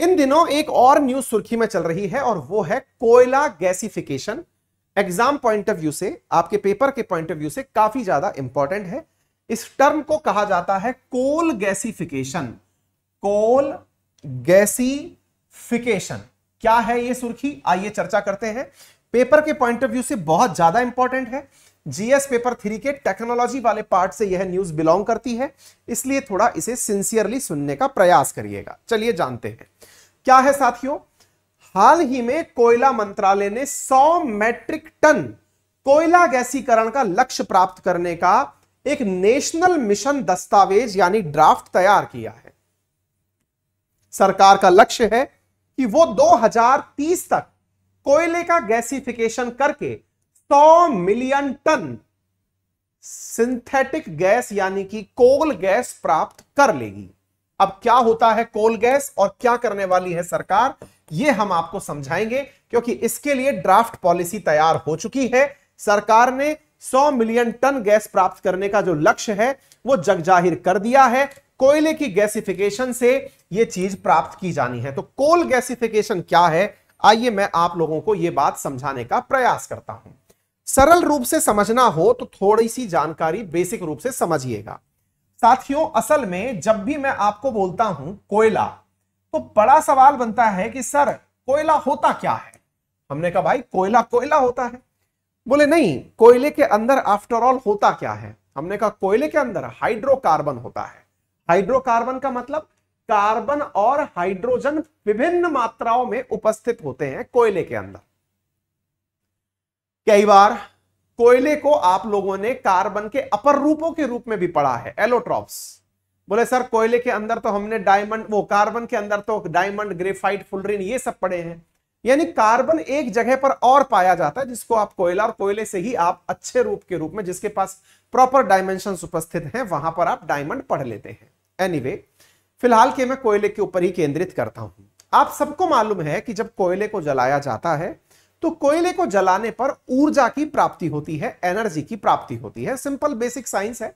इन दिनों एक और न्यूज सुर्खी में चल रही है और वो है कोयला gasification exam point of view से आपके पेपर के पॉइंट ऑफ व्यू से काफी ज्यादा इंपॉर्टेंट है इस टर्म को कहा जाता है कोल गैसिफिकेशन कोल गैसिफिकेशन क्या है ये सुर्खी आइए चर्चा करते हैं पेपर के पॉइंट ऑफ व्यू से बहुत ज्यादा इंपॉर्टेंट है जीएस पेपर थ्री के टेक्नोलॉजी वाले पार्ट से यह न्यूज बिलोंग करती है इसलिए थोड़ा इसे सिंसियरली सुनने का प्रयास करिएगा चलिए जानते हैं क्या है साथियों हाल ही में कोयला मंत्रालय ने 100 मैट्रिक टन कोयला गैसीकरण का लक्ष्य प्राप्त करने का एक नेशनल मिशन दस्तावेज यानी ड्राफ्ट तैयार किया है सरकार का लक्ष्य है कि वो 2030 तक कोयले का गैसिफिकेशन करके 100 मिलियन टन सिंथेटिक गैस यानी कि कोल गैस प्राप्त कर लेगी अब क्या होता है कोल गैस और क्या करने वाली है सरकार ये हम आपको समझाएंगे क्योंकि इसके लिए ड्राफ्ट पॉलिसी तैयार हो चुकी है सरकार ने 100 मिलियन टन गैस प्राप्त करने का जो लक्ष्य है वो जगजाहिर कर दिया है कोयले की गैसिफिकेशन से यह चीज प्राप्त की जानी है तो कोल गैसिफिकेशन क्या है आइए मैं आप लोगों को यह बात समझाने का प्रयास करता हूं सरल रूप से समझना हो तो थोड़ी सी जानकारी बेसिक रूप से समझिएगा साथियों असल में जब भी मैं आपको बोलता हूं कोयला तो बड़ा सवाल बनता है कि सर कोयला होता क्या है हमने कहा भाई कोयला कोयला होता है बोले नहीं कोयले के अंदर आफ्टर ऑल होता क्या है हमने कहा कोयले के अंदर हाइड्रोकार्बन होता है हाइड्रोकार्बन का मतलब कार्बन और हाइड्रोजन विभिन्न मात्राओं में उपस्थित होते हैं कोयले के अंदर कई बार कोयले को आप लोगों ने कार्बन के अपर रूपों के रूप में भी पढ़ा है एलोट्रॉप्स बोले सर कोयले के अंदर तो हमने डायमंड वो कार्बन के अंदर तो डायमंड ग्रेफाइट फुलरिन ये सब पड़े हैं यानी कार्बन एक जगह पर और पाया जाता है जिसको आप कोयला और कोयले से ही आप अच्छे रूप के रूप में जिसके पास प्रॉपर डायमेंशन उपस्थित हैं वहां पर आप डायमंड पढ़ लेते हैं एनीवे anyway, फिलहाल के मैं कोयले के ऊपर ही केंद्रित करता हूं आप सबको मालूम है कि जब कोयले को जलाया जाता है तो कोयले को जलाने पर ऊर्जा की प्राप्ति होती है एनर्जी की प्राप्ति होती है सिंपल बेसिक साइंस है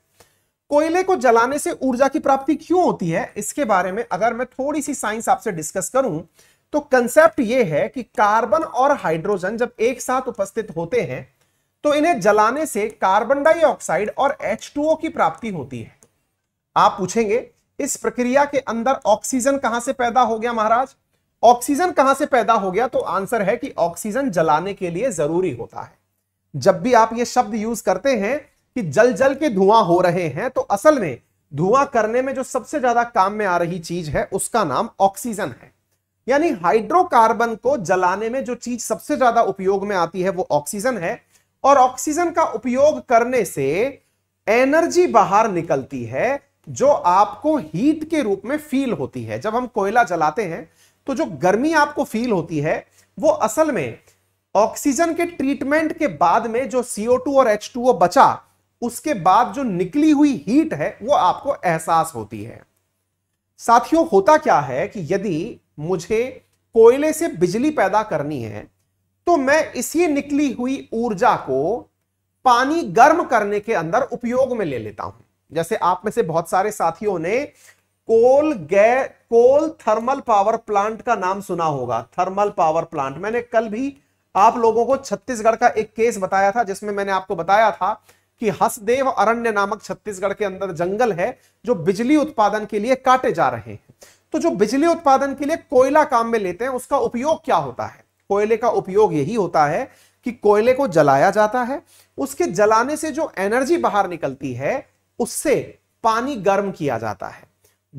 कोयले को जलाने से ऊर्जा की प्राप्ति क्यों होती है इसके बारे में अगर मैं थोड़ी सी साइंस आपसे डिस्कस करूं तो कंसेप्ट यह है कि कार्बन और हाइड्रोजन जब एक साथ उपस्थित होते हैं तो इन्हें जलाने से कार्बन डाइऑक्साइड और एच की प्राप्ति होती है आप पूछेंगे इस प्रक्रिया के अंदर ऑक्सीजन कहां से पैदा हो गया महाराज ऑक्सीजन कहां से पैदा हो गया तो आंसर है कि ऑक्सीजन जलाने के लिए जरूरी होता है जब भी आप ये शब्द यूज करते हैं कि जल जल के धुआं हो रहे हैं तो असल में धुआं करने में जो सबसे ज्यादा काम में आ रही चीज है उसका नाम ऑक्सीजन है यानी हाइड्रोकार्बन को जलाने में जो चीज सबसे ज्यादा उपयोग में आती है वो ऑक्सीजन है और ऑक्सीजन का उपयोग करने से एनर्जी बाहर निकलती है जो आपको हीट के रूप में फील होती है जब हम कोयला जलाते हैं तो जो गर्मी आपको फील होती है वो असल में ऑक्सीजन के ट्रीटमेंट के बाद में जो CO2 और H2O बचा उसके बाद जो निकली हुई हीट है वो आपको एहसास होती है साथियों होता क्या है कि यदि मुझे कोयले से बिजली पैदा करनी है तो मैं इसी निकली हुई ऊर्जा को पानी गर्म करने के अंदर उपयोग में ले लेता हूं जैसे आप में से बहुत सारे साथियों ने कोल गै कोल थर्मल पावर प्लांट का नाम सुना होगा थर्मल पावर प्लांट मैंने कल भी आप लोगों को छत्तीसगढ़ का एक केस बताया था जिसमें मैंने आपको बताया था कि हसदेव अरण्य नामक छत्तीसगढ़ के अंदर जंगल है जो बिजली उत्पादन के लिए काटे जा रहे हैं तो जो बिजली उत्पादन के लिए कोयला काम में लेते हैं उसका उपयोग क्या होता है कोयले का उपयोग यही होता है कि कोयले को जलाया जाता है उसके जलाने से जो एनर्जी बाहर निकलती है उससे पानी गर्म किया जाता है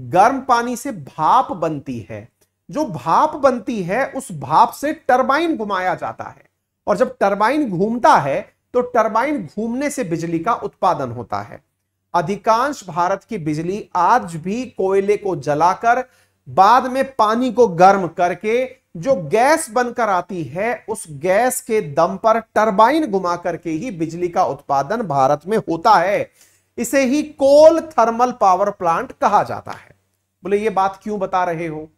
गर्म पानी से भाप बनती है जो भाप बनती है उस भाप से टरबाइन घुमाया जाता है और जब टरबाइन घूमता है तो टरबाइन घूमने से बिजली का उत्पादन होता है अधिकांश भारत की बिजली आज भी कोयले को जलाकर बाद में पानी को गर्म करके जो गैस बनकर आती है उस गैस के दम पर टरबाइन घुमा करके ही बिजली का उत्पादन भारत में होता है इसे ही कोल थर्मल पावर प्लांट कहा जाता है बोले ये बात क्यों बता रहे हो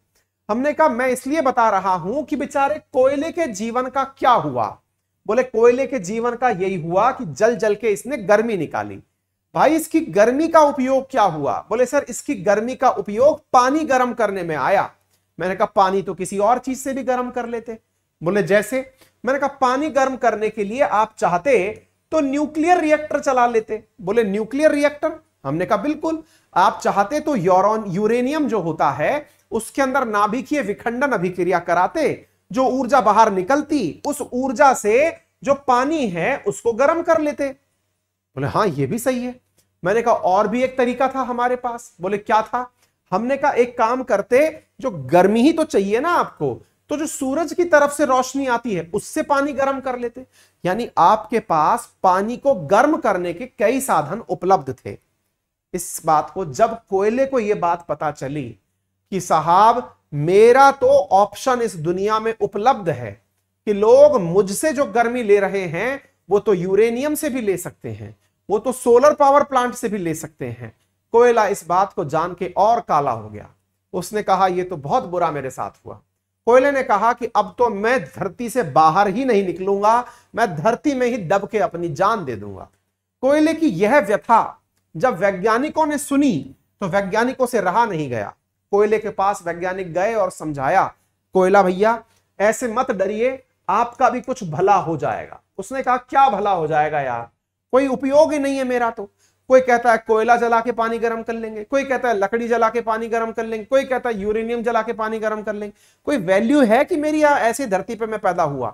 हमने कहा मैं इसलिए बता रहा हूं कि बेचारे कोयले के जीवन का क्या हुआ बोले कोयले के जीवन का यही हुआ कि जल जल के इसने गर्मी निकाली भाई इसकी गर्मी का उपयोग क्या हुआ बोले सर इसकी गर्मी का उपयोग पानी गर्म करने में आया मैंने कहा पानी तो किसी और चीज से भी गर्म कर लेते बोले जैसे मैंने कहा पानी गर्म करने के लिए आप चाहते तो न्यूक्लियर रिएक्टर चला लेते बोले न्यूक्लियर रिएक्टर हमने कहा बिल्कुल आप चाहते तो यूरोन यूरेनियम जो होता है उसके अंदर नाभिकीय विखंडन अभिक्रिया कराते जो ऊर्जा बाहर निकलती उस ऊर्जा से जो पानी है उसको गर्म कर लेते बोले हाँ ये भी सही है मैंने कहा और भी एक तरीका था हमारे पास बोले क्या था हमने कहा एक काम करते जो गर्मी ही तो चाहिए ना आपको तो जो सूरज की तरफ से रोशनी आती है उससे पानी गर्म कर लेते यानी आपके पास पानी को गर्म करने के कई साधन उपलब्ध थे इस बात को जब कोयले को यह बात पता चली कि साहब मेरा तो ऑप्शन इस दुनिया में उपलब्ध है कि लोग मुझसे जो गर्मी ले रहे हैं वो तो यूरेनियम से भी ले सकते हैं वो तो सोलर पावर प्लांट से भी ले सकते हैं कोयला इस बात को जान के और काला हो गया उसने कहा यह तो बहुत बुरा मेरे साथ हुआ कोयले ने कहा कि अब तो मैं धरती से बाहर ही नहीं निकलूंगा मैं धरती में ही दब के अपनी जान दे दूंगा कोयले की यह व्यथा जब वैज्ञानिकों ने सुनी तो वैज्ञानिकों से रहा नहीं गया कोयले के पास वैज्ञानिक गए और समझाया कोयला भैया ऐसे मत डरिए आपका भी कुछ भला हो जाएगा उसने कहा क्या भला हो जाएगा यार कोई उपयोग ही नहीं है मेरा तो कोई कहता है कोयला जला के पानी गर्म कर लेंगे कोई कहता है लकड़ी जला के पानी गर्म कर लेंगे कोई कहता है यूरेनियम जला के पानी गर्म कर लेंगे कोई वैल्यू है कि मेरी ऐसी धरती पर मैं पैदा हुआ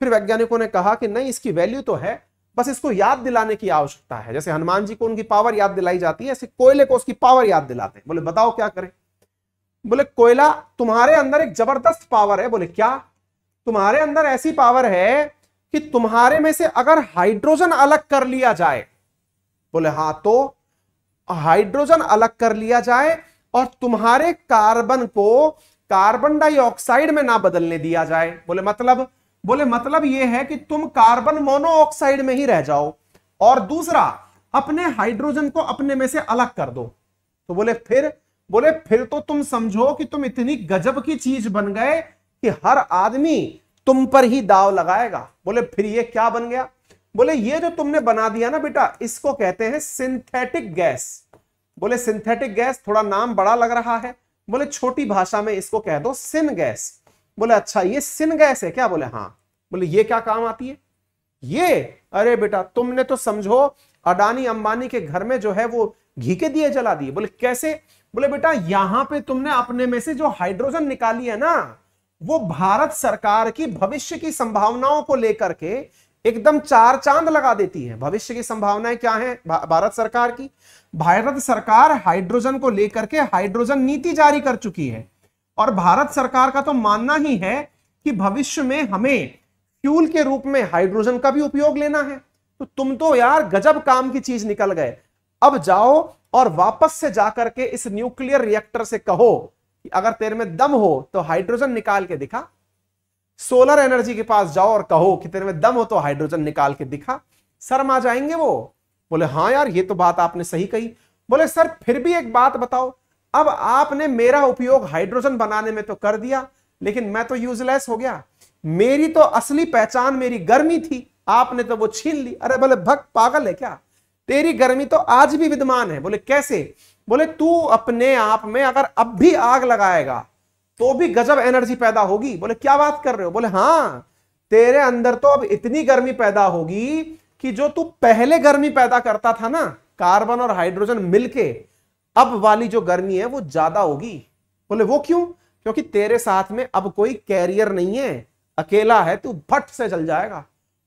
फिर वैज्ञानिकों ने कहा कि नहीं इसकी वैल्यू तो है बस इसको याद दिलाने की आवश्यकता है जैसे हनुमान जी को उनकी पावर याद दिलाई जाती है ऐसे कोयले को उसकी पावर याद दिलाते हैं बोले बताओ क्या करें बोले कोयला तुम्हारे अंदर एक जबरदस्त पावर है बोले क्या तुम्हारे अंदर ऐसी पावर है कि तुम्हारे में से अगर हाइड्रोजन अलग कर लिया जाए बोले हाँ तो हाइड्रोजन अलग कर लिया जाए और तुम्हारे कार्बन को कार्बन डाइऑक्साइड में ना बदलने दिया जाए बोले मतलब बोले मतलब यह है कि तुम कार्बन मोनोऑक्साइड में ही रह जाओ और दूसरा अपने हाइड्रोजन को अपने में से अलग कर दो तो बोले फिर बोले फिर तो तुम समझो कि तुम इतनी गजब की चीज बन गए कि हर आदमी तुम पर ही दाव लगाएगा बोले फिर ये क्या बन गया बोले ये जो तुमने बना दिया ना बेटा इसको कहते हैं सिंथेटिक गैस बोले सिंथेटिक गैस थोड़ा नाम बड़ा लग रहा है बोले छोटी भाषा में इसको कह दो सिन गैस बोले अच्छा ये सिन गैस है क्या बोले हाँ बोले ये क्या काम आती है ये अरे बेटा तुमने तो समझो अडानी अंबानी के घर में जो है वो घी के दिए जला दिए बोले कैसे बोले बेटा यहां पे तुमने अपने में से जो हाइड्रोजन निकाली है ना वो भारत सरकार की भविष्य की संभावनाओं को लेकर के एकदम चार चांद लगा देती है भविष्य की संभावनाएं क्या है भारत सरकार की भारत सरकार हाइड्रोजन को लेकर के हाइड्रोजन नीति जारी कर चुकी है और भारत सरकार का तो मानना ही है कि भविष्य में हमें फ्यूल के रूप में हाइड्रोजन का भी उपयोग लेना है तो तुम तो यार गजब काम की चीज निकल गए अब जाओ और वापस से जाकर के इस न्यूक्लियर रिएक्टर से कहो कि अगर तेरे में दम हो तो हाइड्रोजन निकाल के दिखा सोलर एनर्जी के पास जाओ और कहो कि तेरे में दम हो तो हाइड्रोजन निकाल के दिखा सर आ जाएंगे वो बोले हाँ यार ये तो बात आपने सही कही बोले सर फिर भी एक बात बताओ अब आपने मेरा उपयोग हाइड्रोजन बनाने में तो कर दिया लेकिन मैं तो यूजलेस हो गया मेरी तो असली पहचान मेरी गर्मी थी आपने तो वो छीन ली अरे बोले भक्त पागल है क्या तेरी गर्मी तो आज भी विद्यमान है बोले कैसे बोले तू अपने आप में अगर अब भी आग लगाएगा तो भी गजब एनर्जी पैदा होगी बोले क्या बात कर रहे हो बोले हाँ तेरे अंदर तो अब इतनी गर्मी पैदा होगी कि जो तू पहले गर्मी पैदा करता था ना कार्बन और हाइड्रोजन मिलके अब वाली जो गर्मी है वो ज्यादा होगी बोले वो क्यों क्योंकि तेरे साथ में अब कोई कैरियर नहीं है अकेला है तू भट से चल जाएगा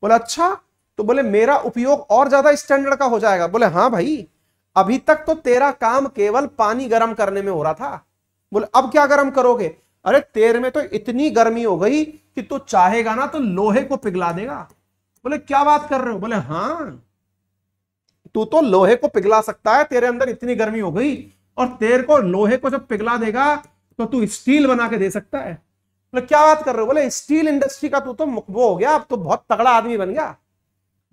बोले अच्छा तो बोले मेरा उपयोग और ज्यादा स्टैंडर्ड का हो जाएगा बोले हाँ भाई अभी तक तो तेरा काम केवल पानी गर्म करने में हो रहा था बोले अब क्या गर्म करोगे अरे तेर में तो इतनी गर्मी हो गई कि तू तो चाहेगा ना तो लोहे को पिघला देगा बोले क्या बात कर रहे हो बोले हाँ तू तो लोहे को पिघला सकता है तेरे अंदर इतनी गर्मी हो गई और तेर को लोहे को जब पिघला देगा तो तू स्टील बना के दे सकता है बोले क्या बात कर रहे हो बोले स्टील इंडस्ट्री का तू तो वो हो गया अब तो बहुत तगड़ा आदमी बन गया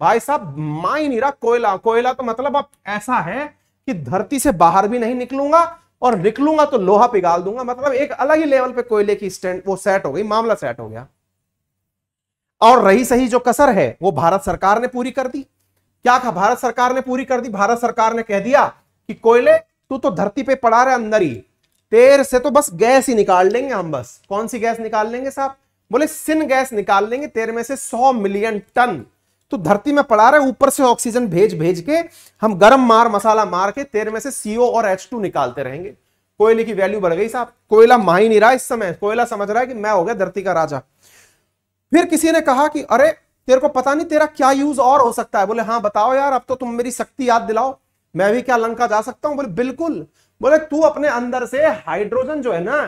भाई साहब माई नहीं रहा कोयला कोयला तो मतलब अब ऐसा है कि धरती से बाहर भी नहीं निकलूंगा और निकलूंगा तो लोहा पिघाल दूंगा मतलब एक अलग ही लेवल पे कोयले की स्टैंड वो सेट हो गई मामला सेट हो गया और रही सही जो कसर है वो भारत सरकार ने पूरी कर दी क्या कहा भारत सरकार ने पूरी कर दी भारत सरकार ने कह दिया कि कोयले तू तो धरती पे पड़ा रहे अंदर ही तेर से तो बस गैस ही निकाल लेंगे हम बस कौन सी गैस निकाल लेंगे साहब बोले सिन गैस निकाल लेंगे तेर में से सौ मिलियन टन तो धरती में पड़ा रहे ऊपर से ऑक्सीजन भेज भेज के हम गर्म मार मसाला मार के तेर में से सीओ और एच टू निकालते रहेंगे कोयले की वैल्यू बढ़ गई साहब कोयला मा ही नहीं रहा इस समय कोयला समझ रहा है कि मैं हो गया धरती का राजा फिर किसी ने कहा कि अरे तेरे को पता नहीं तेरा क्या यूज और हो सकता है बोले हाँ बताओ यार अब तो तुम मेरी शक्ति याद दिलाओ मैं भी क्या लंका जा सकता हूं बोले बिल्कुल बोले तू अपने अंदर से हाइड्रोजन जो है ना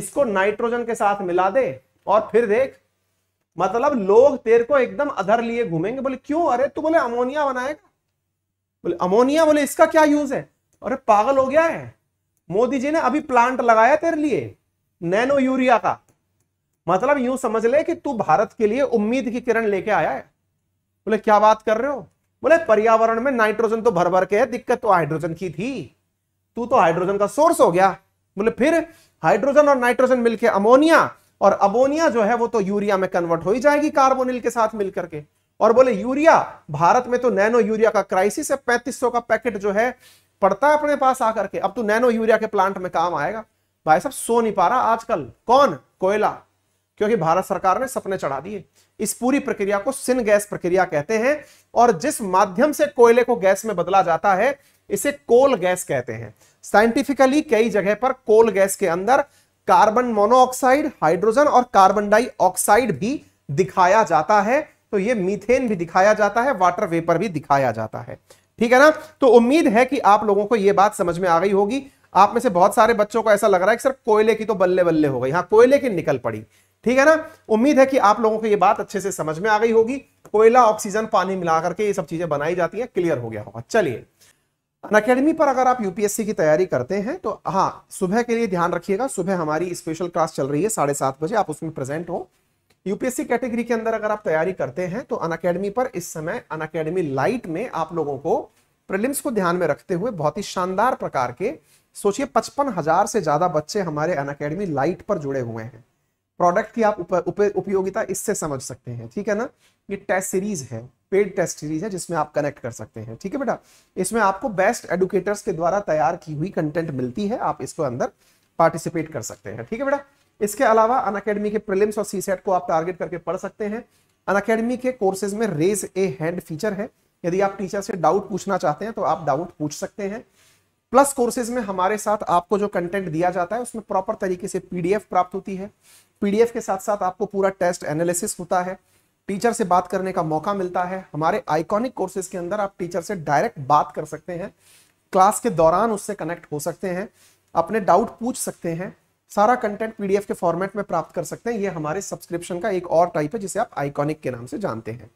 इसको नाइट्रोजन के साथ मिला दे और फिर देख मतलब लोग तेरे को एकदम अधर लिए घूमेंगे बोले क्यों अरे तू बोले अमोनिया बनाएगा बोले अमोनिया बोले इसका क्या यूज है अरे पागल हो गया है मोदी जी ने अभी प्लांट लगाया तेरे लिए नैनो यूरिया का मतलब यूं समझ ले कि तू भारत के लिए उम्मीद की किरण लेके आया है बोले क्या बात कर रहे हो बोले पर्यावरण में नाइट्रोजन तो भर भर के है दिक्कत तो हाइड्रोजन की थी तू तो हाइड्रोजन का सोर्स हो गया बोले फिर हाइड्रोजन और नाइट्रोजन मिलके अमोनिया और अबोनिया जो है वो तो यूरिया में कन्वर्ट हो ही जाएगी कार्बोनिल के साथ मिलकर के और बोले यूरिया भारत में तो नैनो यूरिया का क्राइसिस है पैंतीस का पैकेट जो है पड़ता है अपने पास आकर के अब तो नैनो यूरिया के प्लांट में काम आएगा भाई साहब सो नहीं पा रहा आजकल कौन कोयला क्योंकि भारत सरकार ने सपने चढ़ा दिए इस पूरी प्रक्रिया को सिन गैस प्रक्रिया कहते हैं और जिस माध्यम से कोयले को गैस में बदला जाता है इसे कोल गैस कहते हैं साइंटिफिकली कई जगह पर कोल गैस के अंदर कार्बन मोनोऑक्साइड हाइड्रोजन और कार्बन डाइऑक्साइड भी दिखाया जाता है तो ये मीथेन भी दिखाया जाता है वाटर वेपर भी दिखाया जाता है ठीक है ना तो उम्मीद है कि आप लोगों को यह बात समझ में आ गई होगी आप में से बहुत सारे बच्चों को ऐसा लग रहा है कि सर कोयले की तो बल्ले बल्ले हो गई हाँ कोयले की निकल पड़ी ठीक है ना उम्मीद है कि आप लोगों को यह बात अच्छे से समझ में आ गई होगी कोयला ऑक्सीजन पानी मिलाकर के ये सब चीजें बनाई जाती है क्लियर हो गया होगा चलिए अनकेडमी पर अगर आप यूपीएससी की तैयारी करते हैं तो हाँ सुबह के लिए ध्यान रखिएगा सुबह हमारी स्पेशल क्लास चल रही है साढ़े सात बजे आप उसमें प्रेजेंट हो यूपीएससी कैटेगरी के अंदर अगर आप तैयारी करते हैं तो अनकेडमी पर इस समय अनकेडमी लाइट में आप लोगों को प्रिलिम्स को ध्यान में रखते हुए बहुत ही शानदार प्रकार के सोचिए पचपन हजार से ज्यादा बच्चे हमारे अनकेडमी लाइट पर जुड़े हुए हैं प्रोडक्ट की आप उप, उपयोगिता इससे समझ सकते हैं ठीक है ना ये टेस्ट सीरीज है पेड टेस्ट सीरीज है जिसमें आप कनेक्ट कर सकते हैं ठीक है बेटा इसमें आपको बेस्ट एडुकेटर्स के द्वारा तैयार की हुई कंटेंट मिलती है आप इसको अंदर पार्टिसिपेट कर सकते हैं ठीक है बेटा इसके अलावा अन अकेडमी के प्रिलिम्स और सीसेट को आप टारगेट करके पढ़ सकते हैं अन अकेडमी के कोर्सेज में रेज ए हैंड फीचर है यदि आप टीचर से डाउट पूछना चाहते हैं तो आप डाउट पूछ सकते हैं प्लस कोर्सेज में हमारे साथ आपको जो कंटेंट दिया जाता है उसमें प्रॉपर तरीके से पीडीएफ प्राप्त होती है पीडीएफ के साथ साथ आपको पूरा टेस्ट एनालिसिस होता है टीचर से बात करने का मौका मिलता है हमारे आइकॉनिक कोर्सेज के अंदर आप टीचर से डायरेक्ट बात कर सकते हैं क्लास के दौरान उससे कनेक्ट हो सकते हैं अपने डाउट पूछ सकते हैं सारा कंटेंट पीडीएफ के फॉर्मेट में प्राप्त कर सकते हैं ये हमारे सब्सक्रिप्शन का एक और टाइप है जिसे आप आइकॉनिक के नाम से जानते हैं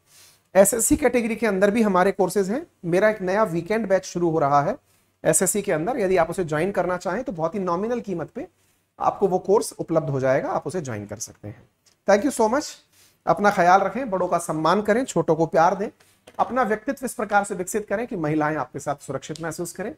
एसएससी कैटेगरी के अंदर भी हमारे कोर्सेज हैं मेरा एक नया वीकेंड बैच शुरू हो रहा है एस के अंदर यदि आप उसे ज्वाइन करना चाहें तो बहुत ही नॉमिनल कीमत पे आपको वो कोर्स उपलब्ध हो जाएगा आप उसे ज्वाइन कर सकते हैं थैंक यू सो मच अपना ख्याल रखें बड़ों का सम्मान करें छोटों को प्यार दें अपना व्यक्तित्व इस प्रकार से विकसित करें कि महिलाएं आपके साथ सुरक्षित महसूस करें